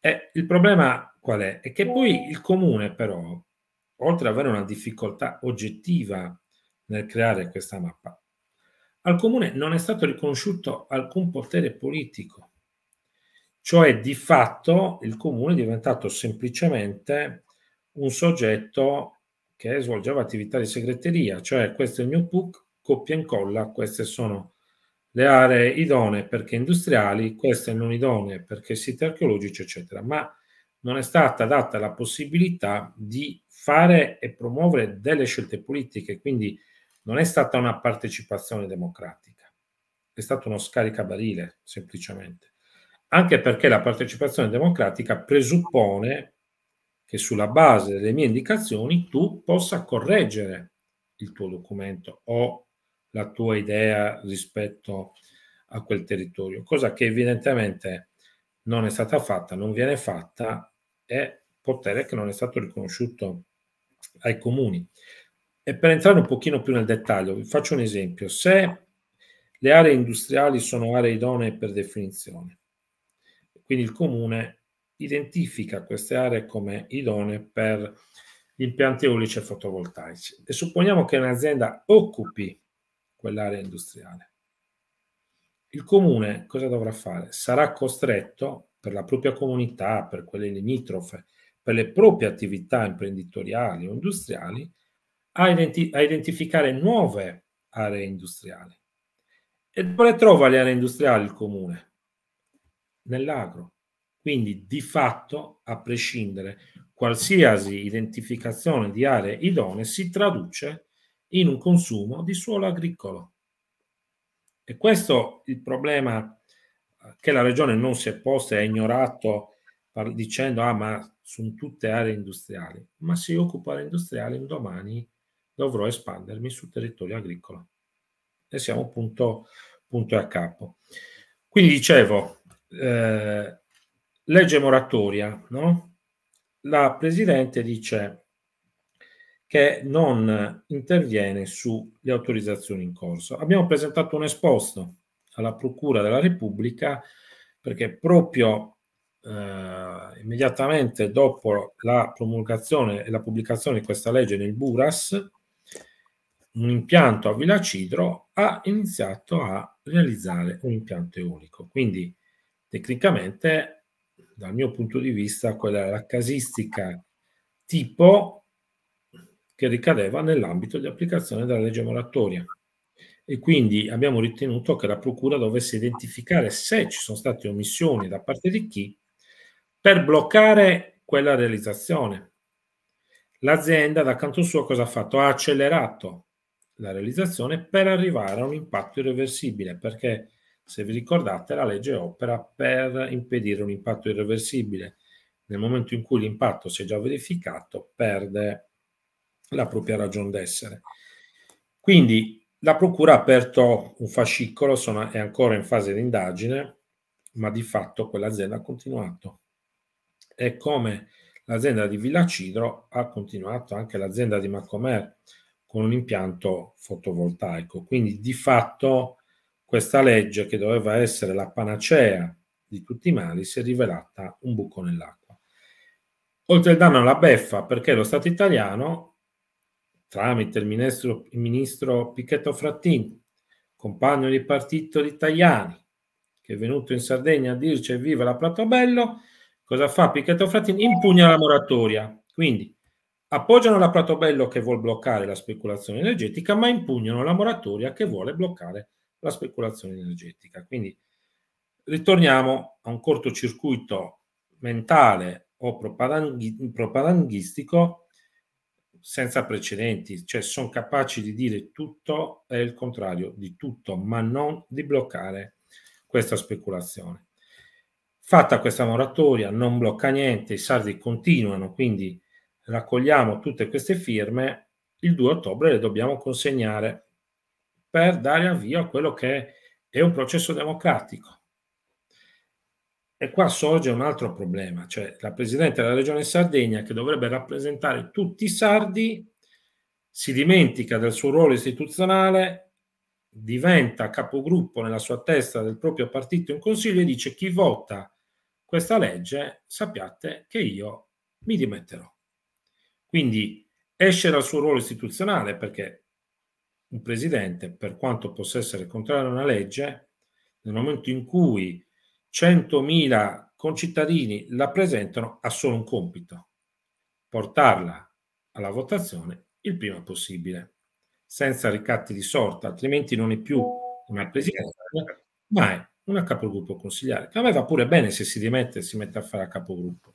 E il problema qual è? È che poi il comune però, oltre ad avere una difficoltà oggettiva nel creare questa mappa, al comune non è stato riconosciuto alcun potere politico cioè di fatto il comune è diventato semplicemente un soggetto che svolgeva attività di segreteria, cioè questo è il mio PUC, coppia e incolla, queste sono le aree idonee perché industriali, queste non idonee perché siti archeologici, eccetera. Ma non è stata data la possibilità di fare e promuovere delle scelte politiche, quindi non è stata una partecipazione democratica, è stato uno scaricabarile semplicemente anche perché la partecipazione democratica presuppone che sulla base delle mie indicazioni tu possa correggere il tuo documento o la tua idea rispetto a quel territorio, cosa che evidentemente non è stata fatta, non viene fatta, è potere che non è stato riconosciuto ai comuni. E per entrare un pochino più nel dettaglio, vi faccio un esempio. Se le aree industriali sono aree idonee per definizione, quindi il comune identifica queste aree come idonee per gli impianti eolici e fotovoltaici e supponiamo che un'azienda occupi quell'area industriale. Il comune cosa dovrà fare? Sarà costretto per la propria comunità, per quelle limitrofe, per le proprie attività imprenditoriali o industriali, a, identi a identificare nuove aree industriali. E dove trova le aree industriali il comune? nell'agro. Quindi di fatto, a prescindere, qualsiasi identificazione di aree idonee si traduce in un consumo di suolo agricolo. E questo il problema eh, che la regione non si è posta e ha ignorato dicendo ah ma sono tutte aree industriali, ma se io occupo aree industriali un domani dovrò espandermi sul territorio agricolo. E siamo punto, punto a capo. Quindi dicevo, eh, legge moratoria, no? la Presidente dice che non interviene sulle autorizzazioni in corso. Abbiamo presentato un esposto alla Procura della Repubblica perché proprio eh, immediatamente dopo la promulgazione e la pubblicazione di questa legge nel Buras, un impianto a Villa Cidro ha iniziato a realizzare un impianto eolico. Quindi Tecnicamente, dal mio punto di vista, quella era la casistica tipo che ricadeva nell'ambito di applicazione della legge moratoria. E quindi abbiamo ritenuto che la Procura dovesse identificare se ci sono state omissioni da parte di chi per bloccare quella realizzazione. L'azienda, da canto suo, cosa ha fatto? Ha accelerato la realizzazione per arrivare a un impatto irreversibile, perché se vi ricordate, la legge opera per impedire un impatto irreversibile. Nel momento in cui l'impatto si è già verificato, perde la propria ragione d'essere. Quindi la Procura ha aperto un fascicolo, sono, è ancora in fase di indagine, ma di fatto quell'azienda ha continuato. E come l'azienda di Villa Cidro ha continuato anche l'azienda di Macomer con un impianto fotovoltaico. Quindi di fatto questa legge, che doveva essere la panacea di tutti i mali, si è rivelata un buco nell'acqua. Oltre il danno alla beffa, perché lo Stato italiano, tramite il ministro, il ministro Picchetto Frattini, compagno di partito di Tajani, che è venuto in Sardegna a dirci viva la Pratobello, cosa fa Picchetto Frattini? Impugna la moratoria. Quindi appoggiano la Pratobello che vuole bloccare la speculazione energetica, ma impugnano la moratoria che vuole bloccare la speculazione energetica. Quindi ritorniamo a un cortocircuito mentale o propagandistico senza precedenti, cioè sono capaci di dire tutto e il contrario di tutto, ma non di bloccare questa speculazione. Fatta questa moratoria, non blocca niente, i sardi continuano, quindi raccogliamo tutte queste firme, il 2 ottobre le dobbiamo consegnare per dare avvio a quello che è un processo democratico. E qua sorge un altro problema, cioè la Presidente della Regione Sardegna, che dovrebbe rappresentare tutti i sardi, si dimentica del suo ruolo istituzionale, diventa capogruppo nella sua testa del proprio partito in Consiglio e dice chi vota questa legge sappiate che io mi dimetterò. Quindi esce dal suo ruolo istituzionale perché un presidente, per quanto possa essere contrario a una legge, nel momento in cui 100.000 concittadini la presentano, ha solo un compito, portarla alla votazione il prima possibile, senza ricatti di sorta, altrimenti non è più una presidente, ma è una capogruppo consigliare, che a me va pure bene se si dimette e si mette a fare a capogruppo.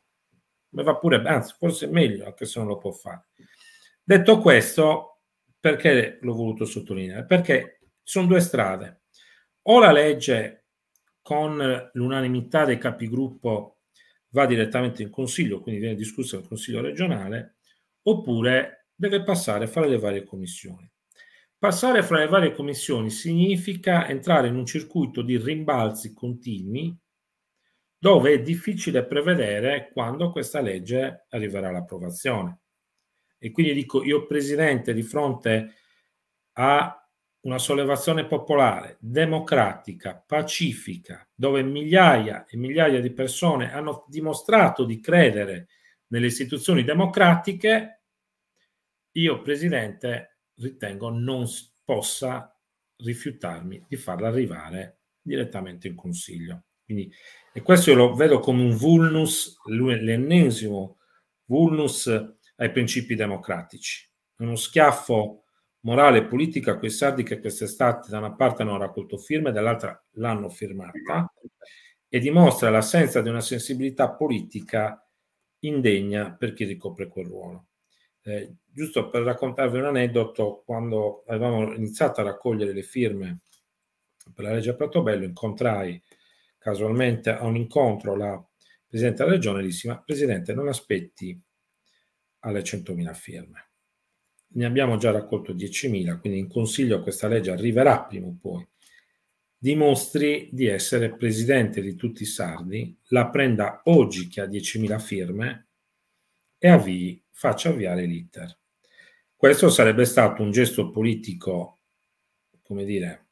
Ma va pure, anzi, forse è meglio anche se non lo può fare. Detto questo, perché l'ho voluto sottolineare? Perché sono due strade. O la legge con l'unanimità dei capigruppo va direttamente in consiglio, quindi viene discussa nel consiglio regionale, oppure deve passare fra le varie commissioni. Passare fra le varie commissioni significa entrare in un circuito di rimbalzi continui dove è difficile prevedere quando questa legge arriverà all'approvazione. E quindi dico, io presidente, di fronte a una sollevazione popolare, democratica, pacifica, dove migliaia e migliaia di persone hanno dimostrato di credere nelle istituzioni democratiche, io presidente ritengo non possa rifiutarmi di farla arrivare direttamente in consiglio. Quindi, e questo io lo vedo come un vulnus, l'ennesimo vulnus ai principi democratici. Uno schiaffo morale e politico a quei sardi che quest'estate da una parte hanno raccolto firme e dall'altra l'hanno firmata e dimostra l'assenza di una sensibilità politica indegna per chi ricopre quel ruolo. Eh, giusto per raccontarvi un aneddoto, quando avevamo iniziato a raccogliere le firme per la legge a Pratobello, incontrai casualmente a un incontro la Presidente della Regione e disse, ma Presidente non aspetti alle 100.000 firme. Ne abbiamo già raccolto 10.000, quindi in consiglio questa legge arriverà prima o poi. Dimostri di essere presidente di tutti i sardi, la prenda oggi che ha 10.000 firme e avvii, faccia avviare l'iter. Questo sarebbe stato un gesto politico, come dire,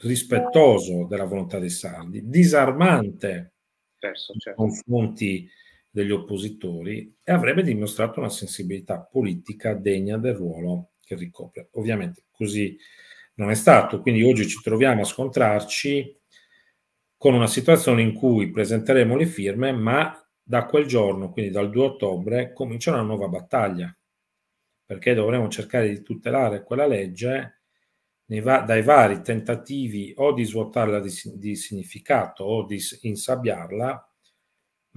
rispettoso della volontà dei sardi, disarmante Perso, certo. nei confronti degli oppositori e avrebbe dimostrato una sensibilità politica degna del ruolo che ricopre. Ovviamente così non è stato, quindi oggi ci troviamo a scontrarci con una situazione in cui presenteremo le firme, ma da quel giorno, quindi dal 2 ottobre, comincia una nuova battaglia, perché dovremo cercare di tutelare quella legge dai vari tentativi o di svuotarla di significato o di insabbiarla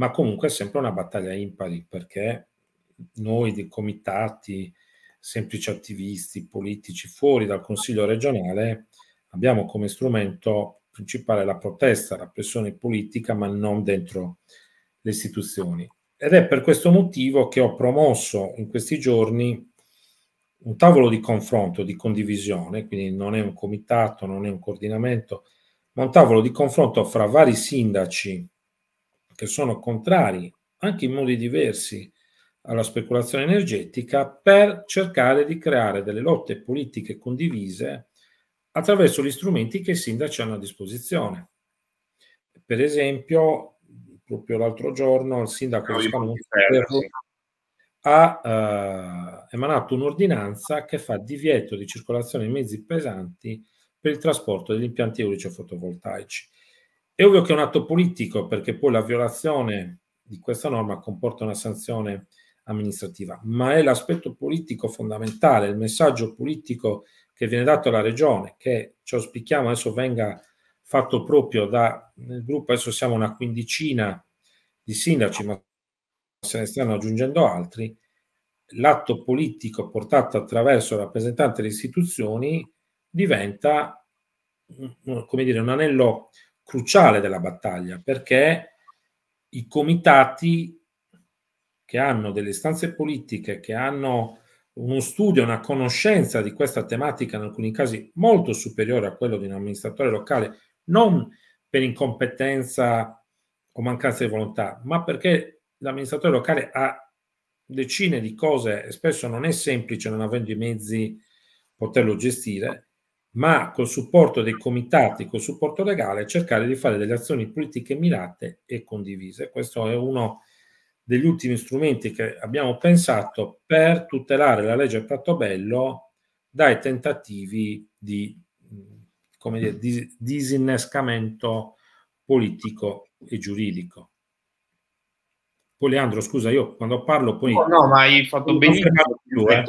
ma comunque è sempre una battaglia impari perché noi dei comitati, semplici attivisti, politici fuori dal Consiglio regionale, abbiamo come strumento principale la protesta, la pressione politica, ma non dentro le istituzioni. Ed è per questo motivo che ho promosso in questi giorni un tavolo di confronto, di condivisione, quindi non è un comitato, non è un coordinamento, ma un tavolo di confronto fra vari sindaci che sono contrari anche in modi diversi alla speculazione energetica per cercare di creare delle lotte politiche condivise attraverso gli strumenti che i sindaci hanno a disposizione. Per esempio, proprio l'altro giorno il sindaco di Scanuti ha eh, emanato un'ordinanza che fa divieto di circolazione di mezzi pesanti per il trasporto degli impianti eolici fotovoltaici. È ovvio che è un atto politico perché poi la violazione di questa norma comporta una sanzione amministrativa, ma è l'aspetto politico fondamentale, il messaggio politico che viene dato alla regione, che ci auspichiamo adesso venga fatto proprio da, nel gruppo adesso siamo una quindicina di sindaci, ma se ne stanno aggiungendo altri, l'atto politico portato attraverso il rappresentante delle istituzioni diventa, mm, mm, come dire, un anello cruciale della battaglia perché i comitati che hanno delle istanze politiche, che hanno uno studio, una conoscenza di questa tematica, in alcuni casi molto superiore a quello di un amministratore locale, non per incompetenza o mancanza di volontà, ma perché l'amministratore locale ha decine di cose e spesso non è semplice, non avendo i mezzi, poterlo gestire ma col supporto dei comitati, col supporto legale, cercare di fare delle azioni politiche mirate e condivise. Questo è uno degli ultimi strumenti che abbiamo pensato per tutelare la legge Pratobello dai tentativi di come dire, dis- disinnescamento politico e giuridico. Poi Leandro, scusa, io quando parlo poi... No, no ma hai fatto benissimo. Più, eh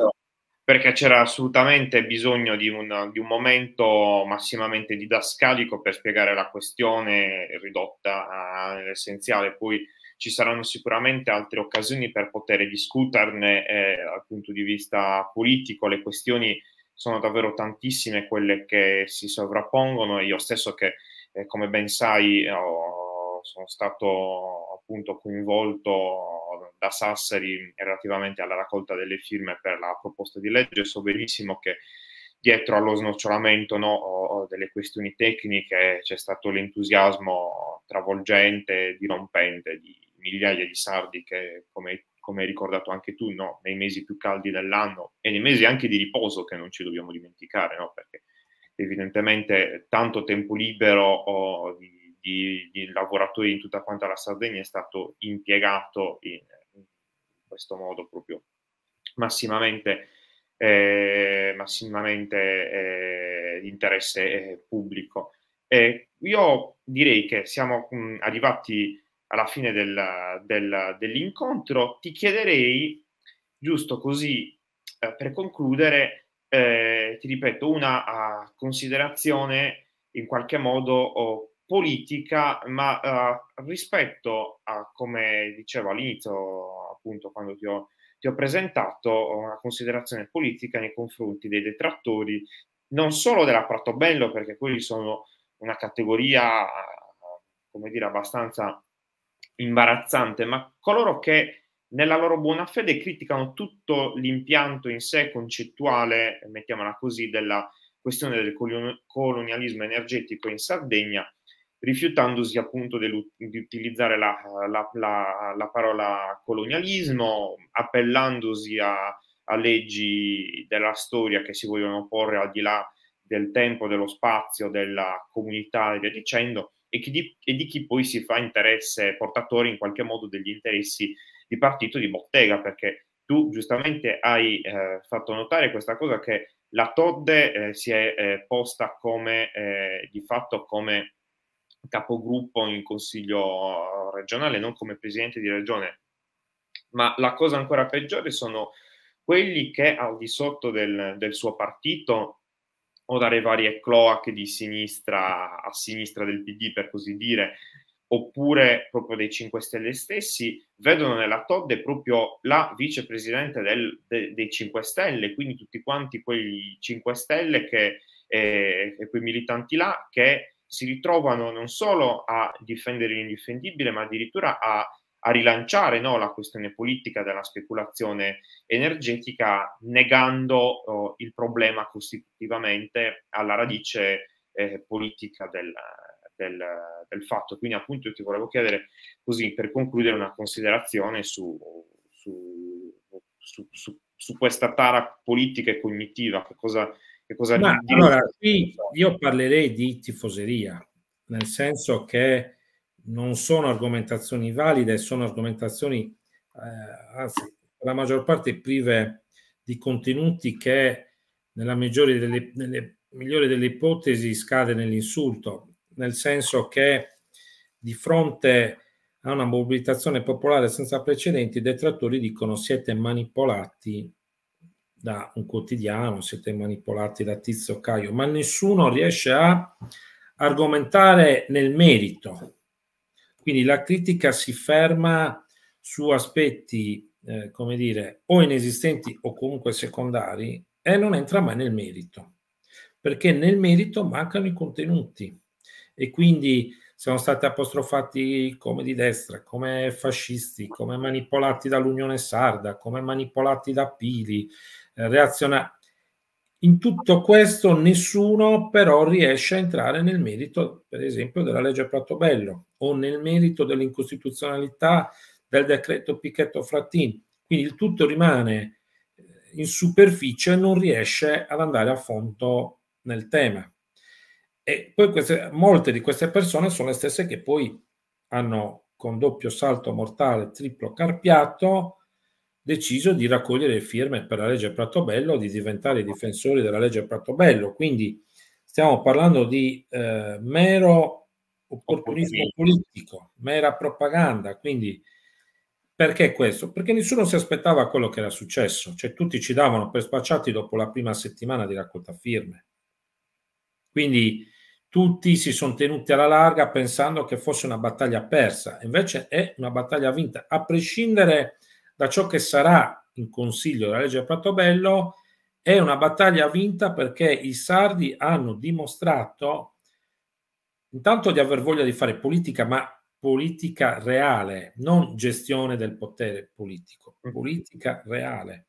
perché c'era assolutamente bisogno di un, di un momento massimamente didascalico per spiegare la questione ridotta all'essenziale. Poi ci saranno sicuramente altre occasioni per poter discuterne eh, dal punto di vista politico. Le questioni sono davvero tantissime, quelle che si sovrappongono e io stesso che, eh, come ben sai, ho sono stato appunto coinvolto da Sassari relativamente alla raccolta delle firme per la proposta di legge, so benissimo che dietro allo snocciolamento no, delle questioni tecniche c'è stato l'entusiasmo travolgente, dirompente di migliaia di sardi che, come, come hai ricordato anche tu, no, nei mesi più caldi dell'anno e nei mesi anche di riposo che non ci dobbiamo dimenticare, no, perché evidentemente tanto tempo libero oh, di di, di, lavoratori in tutta quanta la Sardegna è stato impiegato in, in questo modo proprio massimamente, eh, massimamente eh, di interesse eh, pubblico. io direi che siamo mh, mm, arrivati alla fine del, del, dell'incontro. Ti chiederei, giusto così, eh, per concludere, eh, ti ripeto, una uh, considerazione in qualche modo oh, politica, ma eh, rispetto a come dicevo all'inizio, appunto, quando ti ho, ti ho presentato, una considerazione politica nei confronti dei detrattori, non solo dell'apparato bello, perché quelli sono una categoria, come dire, abbastanza imbarazzante, ma coloro che nella loro buona fede criticano tutto l'impianto in sé concettuale, mettiamola così, della questione del colonialismo energetico in Sardegna rifiutandosi appunto di utilizzare la, la, la, la parola colonialismo, appellandosi a, a, leggi della storia che si vogliono porre al di là del tempo, dello spazio, della comunità e via dicendo, e, di, e di chi poi si fa interesse, portatore in qualche modo degli interessi di partito di bottega, perché tu giustamente hai eh, fatto notare questa cosa che la Todde eh, si è eh, posta come eh, di fatto come capogruppo in consiglio regionale, non come presidente di regione. Ma la cosa ancora peggiore sono quelli che al di sotto del, del suo partito o dalle varie cloache di sinistra a sinistra del PD, per così dire, oppure proprio dei 5 Stelle stessi, vedono nella Todde proprio la vicepresidente del, de, dei 5 Stelle, quindi tutti quanti quei 5 Stelle che, eh, e quei militanti là che si ritrovano non solo a difendere l'indifendibile, ma addirittura a, a rilanciare no, la questione politica della speculazione energetica, negando oh, il problema costitutivamente alla radice eh, politica del, del, del, fatto. Quindi appunto io ti volevo chiedere così per concludere una considerazione su, su, su, su questa tara politica e cognitiva, che cosa che cosa Ma, gli... allora, qui io parlerei di tifoseria, nel senso che non sono argomentazioni valide, sono argomentazioni, eh, anzi, la maggior parte prive di contenuti che nella migliore delle, nelle migliore delle ipotesi scade nell'insulto, nel senso che di fronte a una mobilitazione popolare senza precedenti, i detrattori dicono siete manipolati da un quotidiano, siete manipolati da Tizio Caio, ma nessuno riesce a argomentare nel merito. Quindi la critica si ferma su aspetti, eh, come dire, o inesistenti o comunque secondari e non entra mai nel merito, perché nel merito mancano i contenuti e quindi sono stati apostrofati come di destra, come fascisti, come manipolati dall'Unione Sarda, come manipolati da Pili, eh, reazionale. In tutto questo nessuno però riesce a entrare nel merito, per esempio, della legge Pratobello o nel merito dell'incostituzionalità del decreto picchetto Frattin. Quindi il tutto rimane eh, in superficie, non riesce ad andare a fondo nel tema. E poi queste, molte di queste persone sono le stesse che poi hanno con doppio salto mortale, triplo carpiato, deciso di raccogliere firme per la legge Pratobello, di diventare difensori della legge Pratobello. Quindi stiamo parlando di eh, mero opportunismo politico, mera propaganda. Quindi perché questo? Perché nessuno si aspettava quello che era successo, cioè tutti ci davano per spacciati dopo la prima settimana di raccolta firme. Quindi tutti si sono tenuti alla larga pensando che fosse una battaglia persa, invece è una battaglia vinta, a prescindere da ciò che sarà in consiglio della legge Pratobello, è una battaglia vinta perché i sardi hanno dimostrato intanto di aver voglia di fare politica, ma politica reale, non gestione del potere politico, politica reale.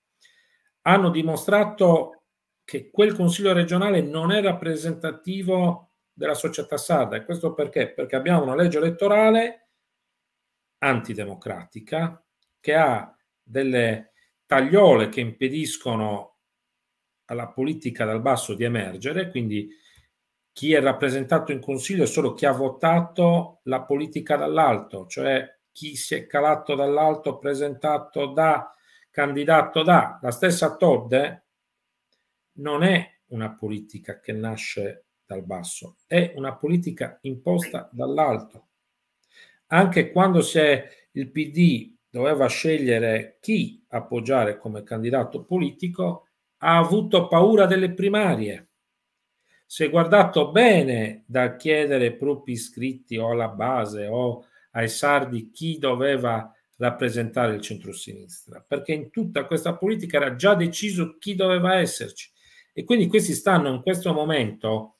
Hanno dimostrato che quel consiglio regionale non è rappresentativo della società sarda e questo perché? Perché abbiamo una legge elettorale antidemocratica che ha delle tagliole che impediscono alla politica dal basso di emergere, quindi chi è rappresentato in consiglio è solo chi ha votato la politica dall'alto, cioè chi si è calato dall'alto, presentato da, candidato da. La stessa Todd non è una politica che nasce dal basso, è una politica imposta dall'alto. Anche quando si è il PD doveva scegliere chi appoggiare come candidato politico, ha avuto paura delle primarie. Si è guardato bene da chiedere ai propri iscritti o alla base o ai sardi chi doveva rappresentare il centrosinistra, perché in tutta questa politica era già deciso chi doveva esserci. E quindi questi stanno in questo momento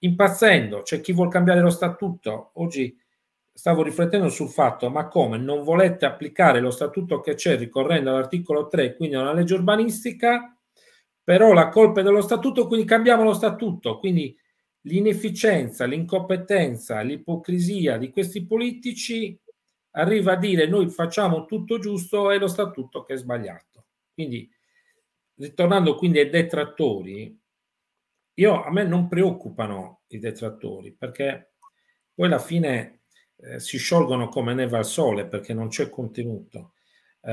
impazzendo, c'è chi vuol cambiare lo statuto. Oggi stavo riflettendo sul fatto, ma come non volete applicare lo statuto che c'è ricorrendo all'articolo 3, quindi alla legge urbanistica, però la colpa è dello statuto, quindi cambiamo lo statuto. Quindi l'inefficienza, l'incompetenza, l'ipocrisia di questi politici arriva a dire noi facciamo tutto giusto e lo statuto che è sbagliato. Quindi, ritornando quindi ai detrattori, io, a me non preoccupano i detrattori perché poi alla fine eh, si sciolgono come neve al sole perché non c'è contenuto. Eh,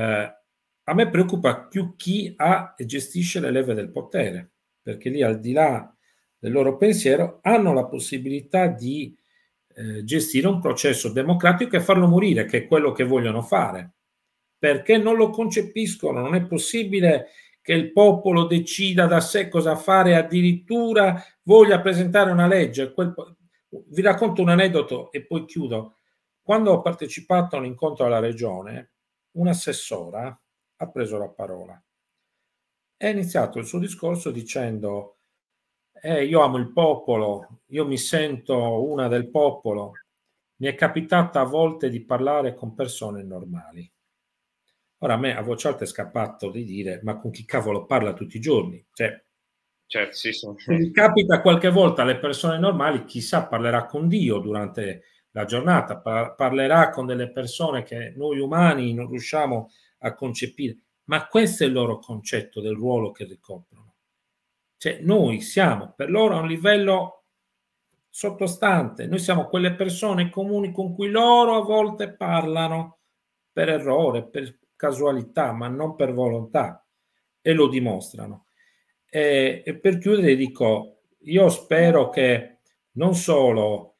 a me preoccupa più chi ha e gestisce le leve del potere, perché lì al di là del loro pensiero hanno la possibilità di eh, gestire un processo democratico e farlo morire, che è quello che vogliono fare, perché non lo concepiscono, non è possibile che il popolo decida da sé cosa fare, addirittura voglia presentare una legge. vi racconto un aneddoto e poi chiudo. Quando ho partecipato a un incontro alla regione, un'assessora ha preso la parola e ha iniziato il suo discorso dicendo eh, io amo il popolo, io mi sento una del popolo. Mi è capitata a volte di parlare con persone normali. Ora a me a voce alta è scappato di dire ma con chi cavolo parla tutti i giorni? Cioè, certo, sì, sì. capita qualche volta alle persone normali, chissà parlerà con Dio durante la giornata, par- parlerà con delle persone che noi umani non riusciamo a concepire, ma questo è il loro concetto del ruolo che ricoprono. Cioè noi siamo per loro a un livello sottostante, noi siamo quelle persone comuni con cui loro a volte parlano per errore, per casualità, ma non per volontà e lo dimostrano. E, e per chiudere dico, io spero che non solo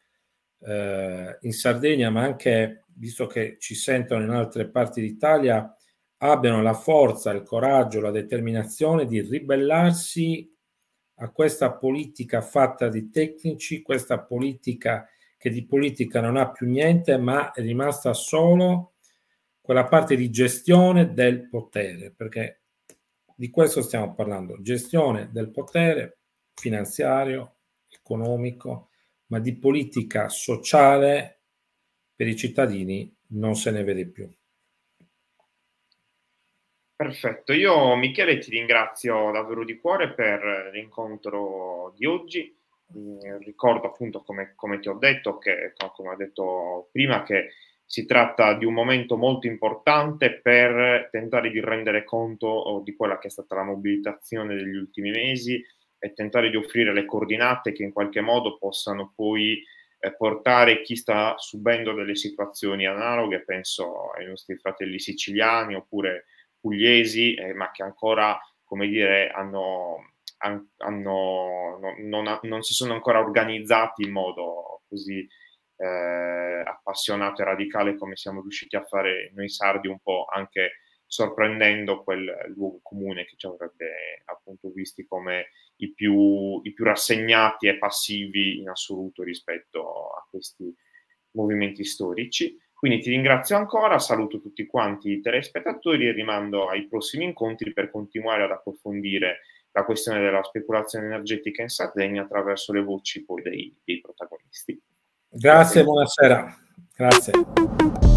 eh, in Sardegna, ma anche visto che ci sentono in altre parti d'Italia, abbiano la forza, il coraggio, la determinazione di ribellarsi a questa politica fatta di tecnici, questa politica che di politica non ha più niente, ma è rimasta solo quella parte di gestione del potere, perché di questo stiamo parlando, gestione del potere finanziario, economico, ma di politica sociale per i cittadini non se ne vede più. Perfetto, io Michele ti ringrazio davvero di cuore per l'incontro di oggi. Mm, ricordo appunto come, come ti ho detto, che, come ho detto prima, che si tratta di un momento molto importante per tentare di rendere conto oh, di quella che è stata la mobilitazione degli ultimi mesi, e tentare di offrire le coordinate che in qualche modo possano poi eh, portare chi sta subendo delle situazioni analoghe, penso ai nostri fratelli siciliani oppure pugliesi, eh, ma che ancora, come dire, hanno, hanno, non, non, non, si sono ancora organizzati in modo così eh, appassionato e radicale come siamo riusciti a fare noi sardi un po' anche sorprendendo quel luogo comune che ci avrebbe appunto visti come i più, i più rassegnati e passivi in assoluto rispetto a questi movimenti storici. Quindi ti ringrazio ancora, saluto tutti quanti i telespettatori e rimando ai prossimi incontri per continuare ad approfondire la questione della speculazione energetica in Sardegna attraverso le voci poi dei, dei protagonisti. Grazie, Grazie. buonasera. Grazie.